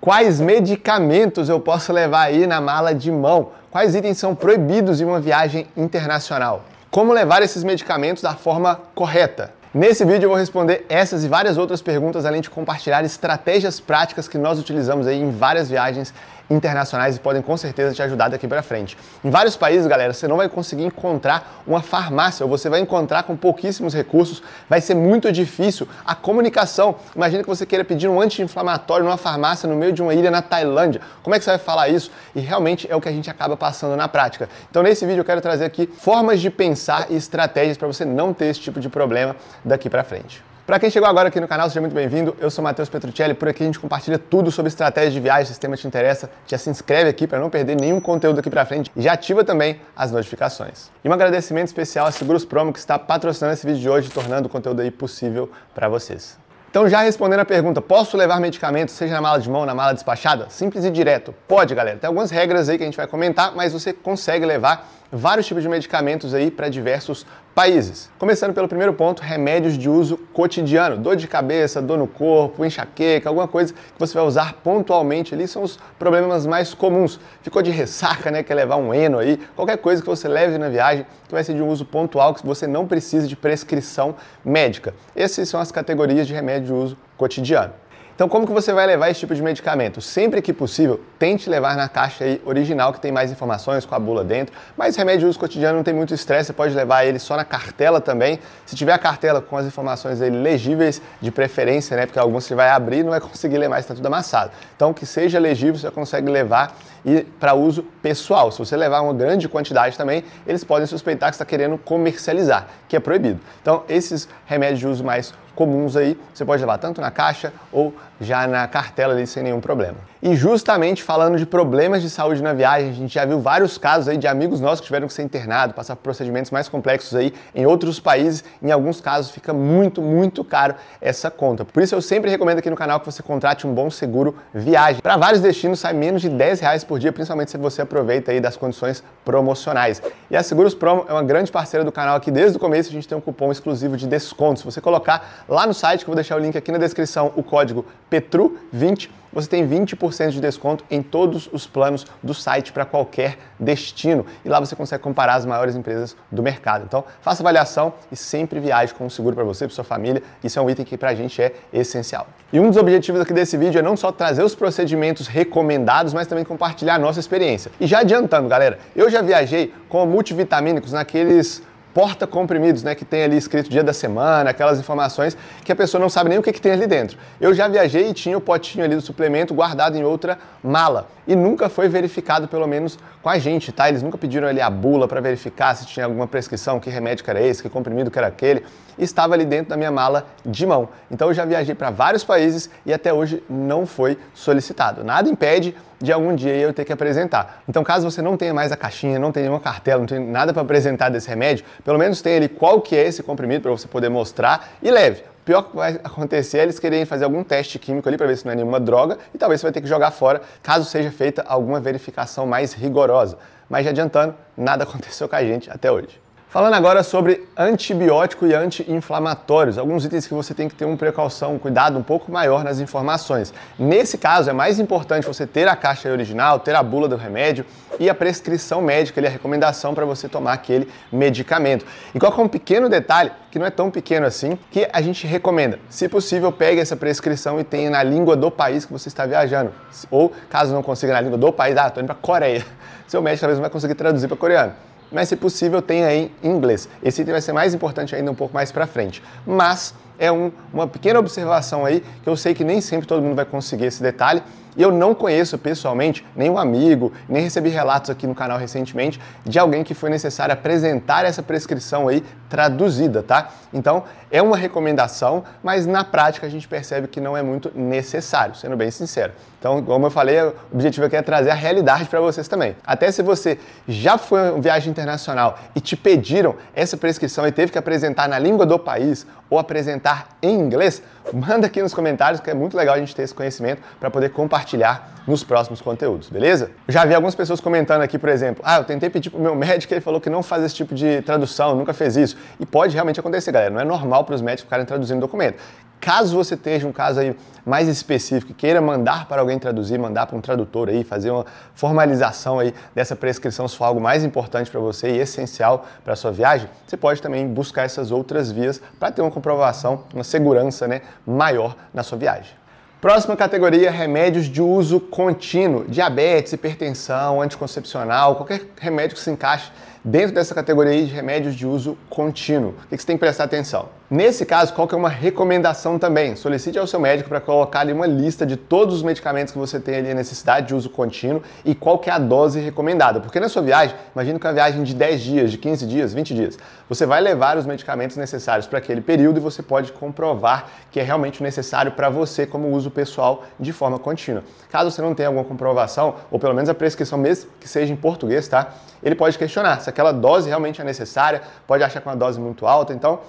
Quais medicamentos eu posso levar aí na mala de mão? Quais itens são proibidos em uma viagem internacional? Como levar esses medicamentos da forma correta? Nesse vídeo eu vou responder essas e várias outras perguntas, além de compartilhar estratégias práticas que nós utilizamos aí em várias viagens internacionais e podem com certeza te ajudar daqui para frente. Em vários países, galera, você não vai conseguir encontrar uma farmácia, ou você vai encontrar com pouquíssimos recursos, vai ser muito difícil a comunicação. Imagina que você queira pedir um anti-inflamatório numa farmácia no meio de uma ilha na Tailândia. Como é que você vai falar isso? E realmente é o que a gente acaba passando na prática. Então, nesse vídeo eu quero trazer aqui formas de pensar e estratégias para você não ter esse tipo de problema daqui para frente. Para quem chegou agora aqui no canal, seja muito bem-vindo. Eu sou Matheus Petruccelli, por aqui a gente compartilha tudo sobre estratégia de viagem, se o tema te interessa, já se inscreve aqui para não perder nenhum conteúdo aqui para frente e já ativa também as notificações. E um agradecimento especial a Seguros Promo que está patrocinando esse vídeo de hoje, tornando o conteúdo aí possível para vocês. Então, já respondendo a pergunta, posso levar medicamento, seja na mala de mão, na mala despachada? Simples e direto. Pode, galera. Tem algumas regras aí que a gente vai comentar, mas você consegue levar vários tipos de medicamentos aí para diversos países. Começando pelo primeiro ponto, remédios de uso cotidiano, dor de cabeça, dor no corpo, enxaqueca, alguma coisa que você vai usar pontualmente ali são os problemas mais comuns. Ficou de ressaca, né, quer levar um eno aí, qualquer coisa que você leve na viagem que vai ser de um uso pontual que você não precisa de prescrição médica. Essas são as categorias de remédio de uso cotidiano. Então, como que você vai levar esse tipo de medicamento? Sempre que possível, tente levar na caixa original, que tem mais informações com a bula dentro. Mas remédio de uso cotidiano não tem muito estresse, você pode levar ele só na cartela também. Se tiver a cartela com as informações legíveis, de preferência, né? Porque alguns você vai abrir e não vai conseguir ler mais, está tudo amassado. Então, que seja legível, você consegue levar e para uso pessoal. Se você levar uma grande quantidade também, eles podem suspeitar que está querendo comercializar, que é proibido. Então, esses remédios de uso mais comuns aí, você pode levar tanto na caixa ou já na cartela ali sem nenhum problema. E justamente falando de problemas de saúde na viagem, a gente já viu vários casos aí de amigos nossos que tiveram que ser internados, passar por procedimentos mais complexos aí em outros países. Em alguns casos fica muito, muito caro essa conta. Por isso eu sempre recomendo aqui no canal que você contrate um bom seguro viagem. Para vários destinos sai menos de 10 reais por dia, principalmente se você aproveita aí das condições promocionais. E a Seguros Promo é uma grande parceira do canal aqui desde o começo, a gente tem um cupom exclusivo de desconto. Se você colocar lá no site, que eu vou deixar o link aqui na descrição, o código Petru20, você tem 20% de desconto em todos os planos do site para qualquer destino. E lá você consegue comparar as maiores empresas do mercado. Então, faça avaliação e sempre viaje com um seguro para você, para sua família. Isso é um item que para a gente é essencial. E um dos objetivos aqui desse vídeo é não só trazer os procedimentos recomendados, mas também compartilhar a nossa experiência. E já adiantando, galera, eu já viajei com multivitamínicos naqueles porta comprimidos, né, que tem ali escrito dia da semana, aquelas informações que a pessoa não sabe nem o que, que tem ali dentro. Eu já viajei e tinha o potinho ali do suplemento guardado em outra mala e nunca foi verificado, pelo menos com a gente, tá? Eles nunca pediram ali a bula para verificar se tinha alguma prescrição, que remédio que era esse, que comprimido que era aquele estava ali dentro da minha mala de mão. Então eu já viajei para vários países e até hoje não foi solicitado. Nada impede de algum dia eu ter que apresentar. Então, caso você não tenha mais a caixinha, não tenha nenhuma cartela, não tenha nada para apresentar desse remédio, pelo menos tenha ali qual que é esse comprimido para você poder mostrar e leve. O pior que vai acontecer é eles quererem fazer algum teste químico ali para ver se não é nenhuma droga e talvez você vai ter que jogar fora caso seja feita alguma verificação mais rigorosa. Mas já adiantando, nada aconteceu com a gente até hoje. Falando agora sobre antibiótico e anti-inflamatórios, alguns itens que você tem que ter uma precaução, um cuidado um pouco maior nas informações. Nesse caso, é mais importante você ter a caixa original, ter a bula do remédio e a prescrição médica, ali, é a recomendação para você tomar aquele medicamento. E coloca um pequeno detalhe, que não é tão pequeno assim, que a gente recomenda. Se possível, pegue essa prescrição e tenha na língua do país que você está viajando. Ou, caso não consiga na língua do país, ah, estou indo para Coreia. Seu médico talvez não vai conseguir traduzir para coreano mas se possível tenha em inglês. Esse item vai ser mais importante ainda um pouco mais para frente. Mas é um, uma pequena observação aí, que eu sei que nem sempre todo mundo vai conseguir esse detalhe. E eu não conheço pessoalmente nenhum amigo, nem recebi relatos aqui no canal recentemente de alguém que foi necessário apresentar essa prescrição aí traduzida, tá? Então é uma recomendação, mas na prática a gente percebe que não é muito necessário, sendo bem sincero. Então, como eu falei, o objetivo aqui é trazer a realidade para vocês também. Até se você já foi em viagem internacional e te pediram essa prescrição e teve que apresentar na língua do país ou apresentar em inglês? Manda aqui nos comentários, que é muito legal a gente ter esse conhecimento para poder compartilhar nos próximos conteúdos, beleza? já vi algumas pessoas comentando aqui, por exemplo, ah, eu tentei pedir pro meu médico, ele falou que não faz esse tipo de tradução, nunca fez isso. E pode realmente acontecer, galera. Não é normal para os médicos ficarem traduzindo documento. Caso você esteja um caso aí mais específico, queira mandar para alguém traduzir, mandar para um tradutor aí, fazer uma formalização aí dessa prescrição se for algo mais importante para você e essencial para sua viagem, você pode também buscar essas outras vias para ter uma comprovação, uma segurança, né, maior na sua viagem. Próxima categoria: remédios de uso contínuo, diabetes, hipertensão, anticoncepcional, qualquer remédio que se encaixe dentro dessa categoria de remédios de uso contínuo. O que você tem que prestar atenção? Nesse caso, qual que é uma recomendação também? Solicite ao seu médico para colocar ali uma lista de todos os medicamentos que você tem ali a necessidade de uso contínuo e qual que é a dose recomendada. Porque na sua viagem, imagina que é uma viagem de 10 dias, de 15 dias, 20 dias, você vai levar os medicamentos necessários para aquele período e você pode comprovar que é realmente necessário para você como uso pessoal de forma contínua. Caso você não tenha alguma comprovação, ou pelo menos a prescrição mesmo que seja em português, tá? Ele pode questionar se aquela dose realmente é necessária, pode achar que é uma dose muito alta, então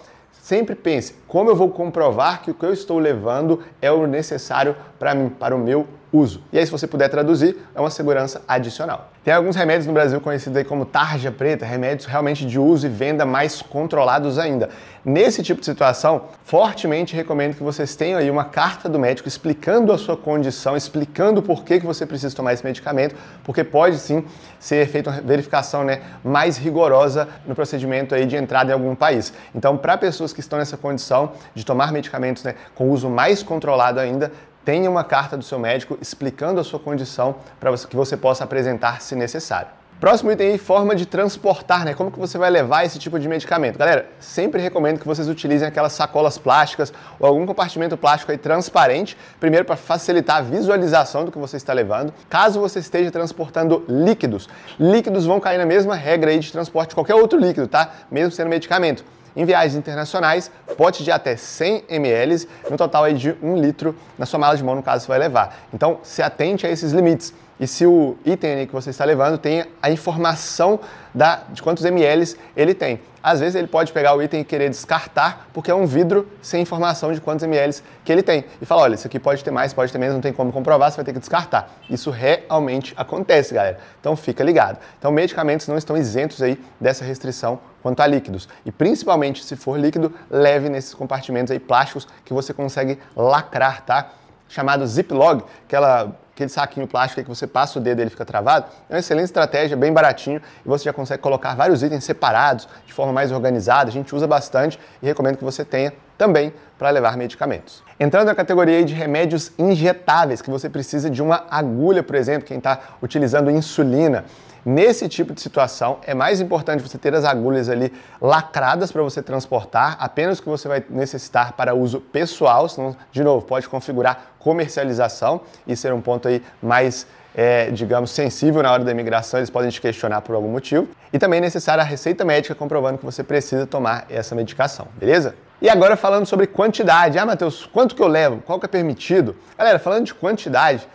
Sempre pense como eu vou comprovar que o que eu estou levando é o necessário para mim, para o meu uso. E aí, se você puder traduzir, é uma segurança adicional. Tem alguns remédios no Brasil conhecidos aí como tarja preta, remédios realmente de uso e venda mais controlados ainda. Nesse tipo de situação, fortemente recomendo que vocês tenham aí uma carta do médico explicando a sua condição, explicando por que, que você precisa tomar esse medicamento, porque pode sim ser feita uma verificação né, mais rigorosa no procedimento aí de entrada em algum país. Então, para pessoas que estão nessa condição de tomar medicamentos né, com uso mais controlado ainda, tenha uma carta do seu médico explicando a sua condição para que você possa apresentar se necessário. Próximo item aí, forma de transportar, né? Como que você vai levar esse tipo de medicamento? Galera, sempre recomendo que vocês utilizem aquelas sacolas plásticas ou algum compartimento plástico aí transparente, primeiro para facilitar a visualização do que você está levando. Caso você esteja transportando líquidos, líquidos vão cair na mesma regra aí de transporte de qualquer outro líquido, tá? Mesmo sendo medicamento. Em viagens internacionais, pote de até 100 ml, no total aí de 1 litro na sua mala de mão, no caso, você vai levar. Então, se atente a esses limites. E se o item que você está levando tem a informação da, de quantos ml ele tem às vezes ele pode pegar o item e querer descartar, porque é um vidro sem informação de quantos ml que ele tem. E fala, olha, isso aqui pode ter mais, pode ter menos, não tem como comprovar, você vai ter que descartar. Isso realmente acontece, galera. Então fica ligado. Então medicamentos não estão isentos aí dessa restrição quanto a líquidos. E principalmente se for líquido, leve nesses compartimentos aí plásticos que você consegue lacrar, tá? Chamado Ziploc, aquela aquele saquinho plástico que você passa o dedo e ele fica travado, é uma excelente estratégia, bem baratinho, e você já consegue colocar vários itens separados, de forma mais organizada, a gente usa bastante e recomendo que você tenha também para levar medicamentos. Entrando na categoria de remédios injetáveis, que você precisa de uma agulha, por exemplo, quem está utilizando insulina. Nesse tipo de situação, é mais importante você ter as agulhas ali lacradas para você transportar, apenas o que você vai necessitar para uso pessoal, senão, de novo, pode configurar comercialização. Isso era um ponto aí mais é, digamos, sensível na hora da imigração, eles podem te questionar por algum motivo. E também é necessária a receita médica comprovando que você precisa tomar essa medicação, beleza? E agora falando sobre quantidade. Ah, Matheus, quanto que eu levo? Qual que é permitido? Galera, falando de quantidade,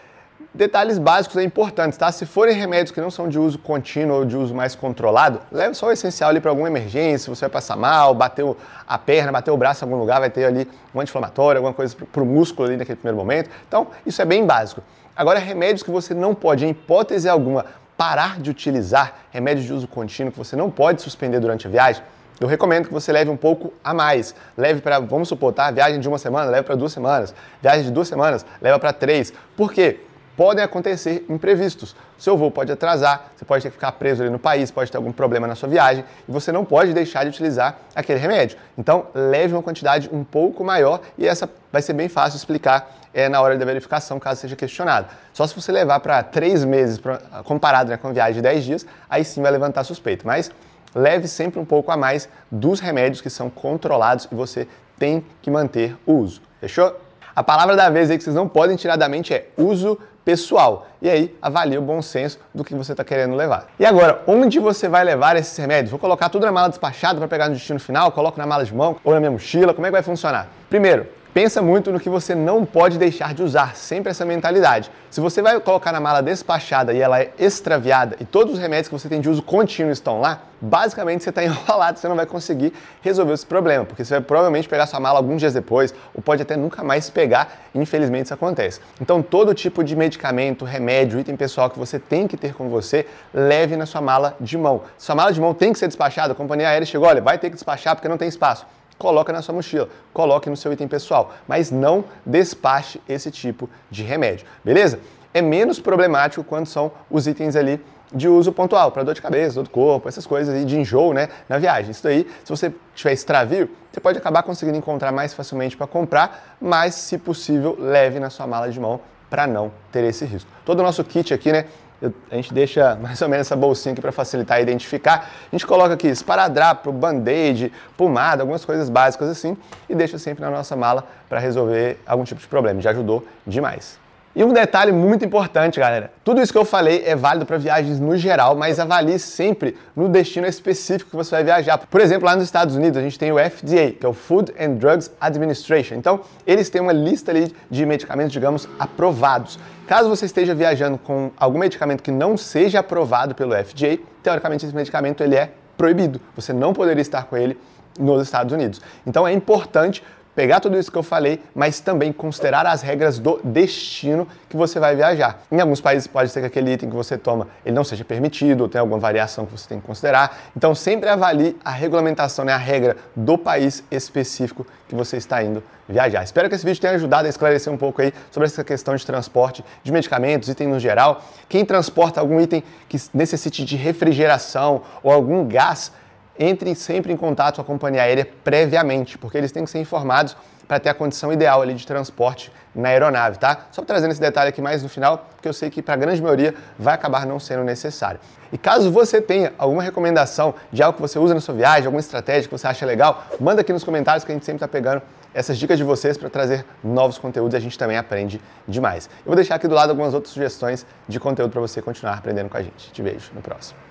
Detalhes básicos é importantes, tá? Se forem remédios que não são de uso contínuo ou de uso mais controlado, leve só o essencial ali para alguma emergência, você vai passar mal, bateu a perna, bateu o braço em algum lugar, vai ter ali um anti-inflamatório, alguma coisa para o músculo ali naquele primeiro momento. Então, isso é bem básico. Agora, remédios que você não pode, em hipótese alguma, parar de utilizar, remédios de uso contínuo que você não pode suspender durante a viagem, eu recomendo que você leve um pouco a mais. Leve para, vamos supor, tá? Viagem de uma semana, leve para duas semanas. Viagem de duas semanas, leva para três. Por quê? podem acontecer imprevistos. Seu voo pode atrasar, você pode ter que ficar preso ali no país, pode ter algum problema na sua viagem e você não pode deixar de utilizar aquele remédio. Então, leve uma quantidade um pouco maior e essa vai ser bem fácil explicar é, na hora da verificação, caso seja questionado. Só se você levar para três meses, pra, comparado né, com viagem de 10 dias, aí sim vai levantar suspeito. Mas leve sempre um pouco a mais dos remédios que são controlados e você tem que manter o uso. Fechou? A palavra da vez aí que vocês não podem tirar da mente é uso pessoal. E aí avalie o bom senso do que você está querendo levar. E agora, onde você vai levar esses remédios? Vou colocar tudo na mala despachada para pegar no destino final, coloco na mala de mão ou na minha mochila, como é que vai funcionar? Primeiro, Pensa muito no que você não pode deixar de usar, sempre essa mentalidade. Se você vai colocar na mala despachada e ela é extraviada e todos os remédios que você tem de uso contínuo estão lá, basicamente você está enrolado, você não vai conseguir resolver esse problema, porque você vai provavelmente pegar sua mala alguns dias depois ou pode até nunca mais pegar, infelizmente isso acontece. Então todo tipo de medicamento, remédio, item pessoal que você tem que ter com você, leve na sua mala de mão. Sua mala de mão tem que ser despachada, a companhia aérea chegou, olha, vai ter que despachar porque não tem espaço coloca na sua mochila, coloque no seu item pessoal, mas não despache esse tipo de remédio, beleza? É menos problemático quando são os itens ali de uso pontual, para dor de cabeça, dor do corpo, essas coisas aí de enjoo, né, na viagem. Isso daí, se você tiver extravio, você pode acabar conseguindo encontrar mais facilmente para comprar, mas se possível, leve na sua mala de mão para não ter esse risco. Todo o nosso kit aqui, né, eu, a gente deixa mais ou menos essa bolsinha aqui para facilitar identificar. A gente coloca aqui esparadrapo, band-aid, pomada, algumas coisas básicas assim e deixa sempre na nossa mala para resolver algum tipo de problema. Já ajudou demais. E um detalhe muito importante, galera. Tudo isso que eu falei é válido para viagens no geral, mas avalie sempre no destino específico que você vai viajar. Por exemplo, lá nos Estados Unidos, a gente tem o FDA, que é o Food and Drugs Administration. Então, eles têm uma lista ali de medicamentos, digamos, aprovados. Caso você esteja viajando com algum medicamento que não seja aprovado pelo FDA, teoricamente esse medicamento ele é proibido. Você não poderia estar com ele nos Estados Unidos. Então é importante pegar tudo isso que eu falei, mas também considerar as regras do destino que você vai viajar. Em alguns países pode ser que aquele item que você toma ele não seja permitido, ou tem alguma variação que você tem que considerar. Então sempre avalie a regulamentação, né, a regra do país específico que você está indo viajar. Espero que esse vídeo tenha ajudado a esclarecer um pouco aí sobre essa questão de transporte de medicamentos, itens no geral. Quem transporta algum item que necessite de refrigeração ou algum gás entrem sempre em contato com a companhia aérea previamente, porque eles têm que ser informados para ter a condição ideal ali de transporte na aeronave, tá? Só trazendo esse detalhe aqui mais no final, porque eu sei que para a grande maioria vai acabar não sendo necessário. E caso você tenha alguma recomendação de algo que você usa na sua viagem, alguma estratégia que você acha legal, manda aqui nos comentários que a gente sempre está pegando essas dicas de vocês para trazer novos conteúdos e a gente também aprende demais. Eu vou deixar aqui do lado algumas outras sugestões de conteúdo para você continuar aprendendo com a gente. Te vejo no próximo.